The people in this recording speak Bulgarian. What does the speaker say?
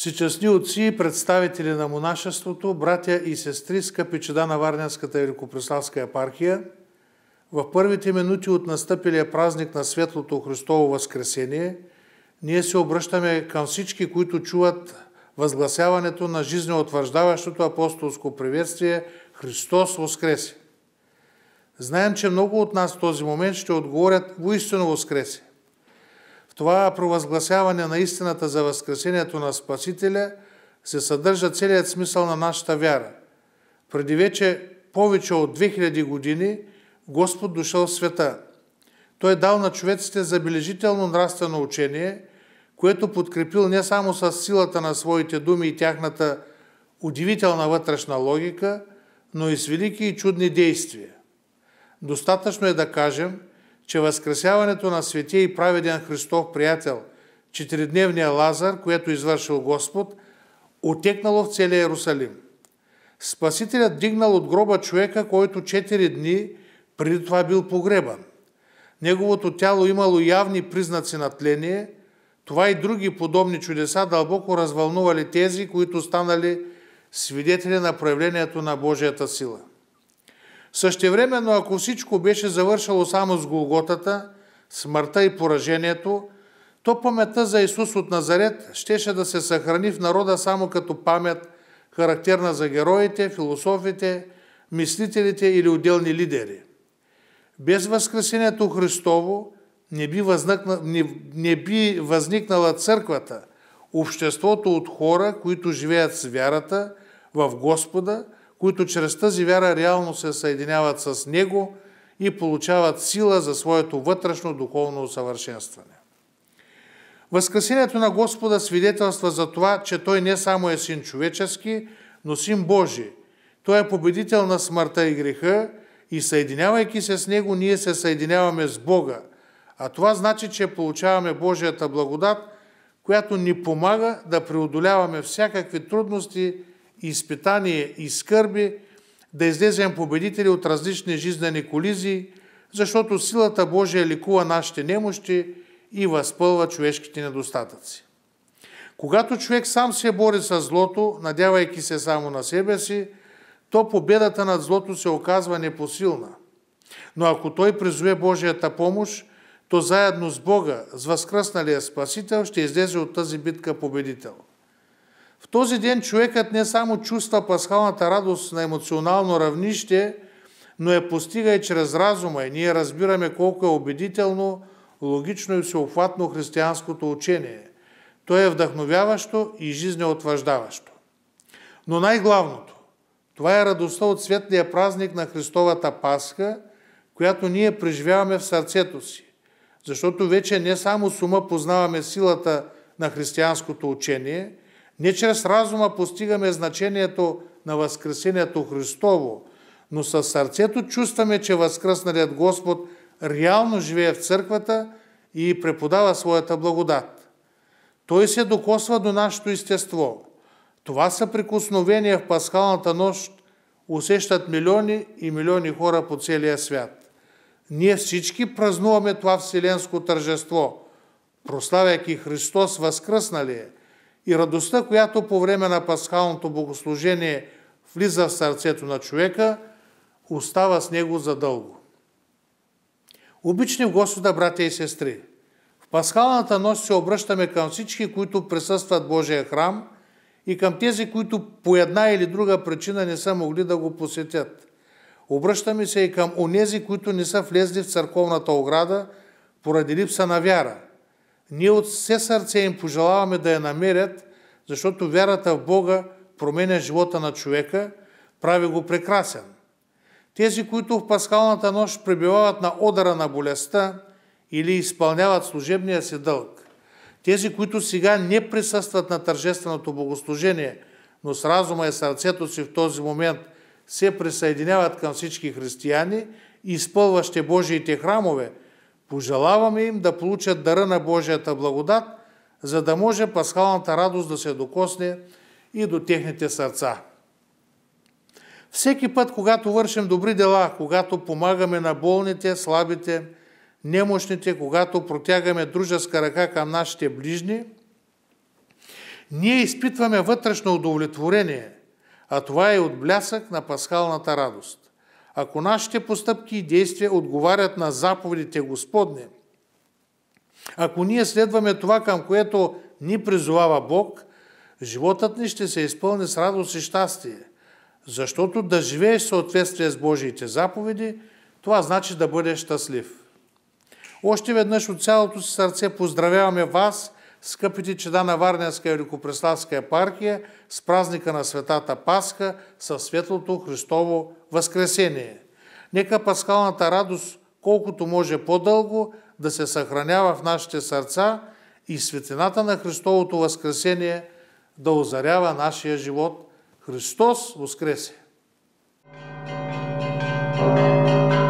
си отци и представители на монашеството, братя и сестри, скъпи чеда на Варненската Великопреславска епархия, в първите минути от настъпилия празник на Светлото Христово Възкресение, ние се обръщаме към всички, които чуват възгласяването на жизнеотвърждаващото апостолско приветствие Христос Воскресе. Знаем, че много от нас в този момент ще отговорят воистину Воскресе това провъзгласяване на истината за възкресението на Спасителя се съдържа целият смисъл на нашата вяра. Преди вече повече от 2000 години Господ дошъл в света. Той е дал на човеците забележително нравствено учение, което подкрепил не само с силата на своите думи и тяхната удивителна вътрешна логика, но и с велики и чудни действия. Достатъчно е да кажем – че възкресяването на светия и праведен Христов приятел, четиридневния Лазар, което е извършил Господ, отекнало в целия Иерусалим. Спасителят дигнал от гроба човека, който четири дни преди това бил погребан. Неговото тяло имало явни признаци на тление, това и други подобни чудеса дълбоко развълнували тези, които станали свидетели на проявлението на Божията сила. Същевременно, ако всичко беше завършало само с Голготата, смъртта и поражението, то паметта за Исус от Назарет щеше да се съхрани в народа само като памет, характерна за героите, философите, мислителите или отделни лидери. Без Възкресението Христово не би, възникна, не, не би възникнала църквата, обществото от хора, които живеят с вярата в Господа – които чрез тази вяра реално се съединяват с Него и получават сила за своето вътрешно духовно усъвършенстване. Възкресението на Господа свидетелства за това, че Той не само е син човечески, но син Божий. Той е победител на смъртта и греха и съединявайки се с Него, ние се съединяваме с Бога. А това значи, че получаваме Божията благодат, която ни помага да преодоляваме всякакви трудности изпитание и скърби, да излезем победители от различни жизнени колизии, защото силата Божия ликува нашите немощи и възпълва човешките недостатъци. Когато човек сам се бори с злото, надявайки се само на себе си, то победата над злото се оказва непосилна. Но ако той призове Божията помощ, то заедно с Бога, с възкръсналия Спасител, ще излезе от тази битка победител – в този ден човекът не само чувства пасхалната радост на емоционално равнище, но я постига и чрез разума и ние разбираме колко е убедително, логично и всеобхватно християнското учение. То е вдъхновяващо и жизнеотвърждаващо. Но най-главното, това е радостта от светлия празник на Христовата Пасха, която ние преживяваме в сърцето си. Защото вече не само сума познаваме силата на християнското учение, не чрез разума постигаме значението на Възкресението Христово, но със сърцето чувстваме, че Възкръсналият Господ реално живее в църквата и преподава своята благодат. Той се докосва до нашето естество. Това съприкосновение в пасхалната нощ усещат милиони и милиони хора по целия свят. Ние всички празнуваме това вселенско тържество, прославяйки Христос възкръсналие – и радостта, която по време на пасхалното богослужение влиза в сърцето на човека, остава с него задълго. Обични Господа, братя и сестри, в пасхалната нощ се обръщаме към всички, които присъстват Божия храм и към тези, които по една или друга причина не са могли да го посетят. Обръщаме се и към онези, които не са влезли в църковната ограда поради липса на вяра. Ние от все сърце им пожелаваме да я намерят защото вярата в Бога променя живота на човека, прави го прекрасен. Тези, които в пасхалната нощ пребивават на одъра на болестта или изпълняват служебния си дълг, тези, които сега не присъстват на тържественото богослужение, но с разума и сърцето си в този момент се присъединяват към всички християни, изпълващи Божиите храмове, пожелаваме им да получат дара на Божията благодат – за да може пасхалната радост да се докосне и до техните сърца. Всеки път, когато вършим добри дела, когато помагаме на болните, слабите, немощните, когато протягаме дружеска ръка към нашите ближни, ние изпитваме вътрешно удовлетворение, а това е от блясък на пасхалната радост. Ако нашите постъпки и действия отговарят на заповедите Господне – ако ние следваме това, към което ни призовава Бог, животът ни ще се изпълни с радост и щастие. Защото да живееш в съответствие с Божиите заповеди, това значи да бъдеш щастлив. Още веднъж от цялото си сърце поздравяваме вас, скъпите чеда на Варненска и Великопреславска епархия, с празника на Светата Пасха, със светлото Христово Възкресение. Нека пасхалната радост колкото може по-дълго да се съхранява в нашите сърца и светлината на Христовото възкресение да озарява нашия живот. Христос воскресе! thank you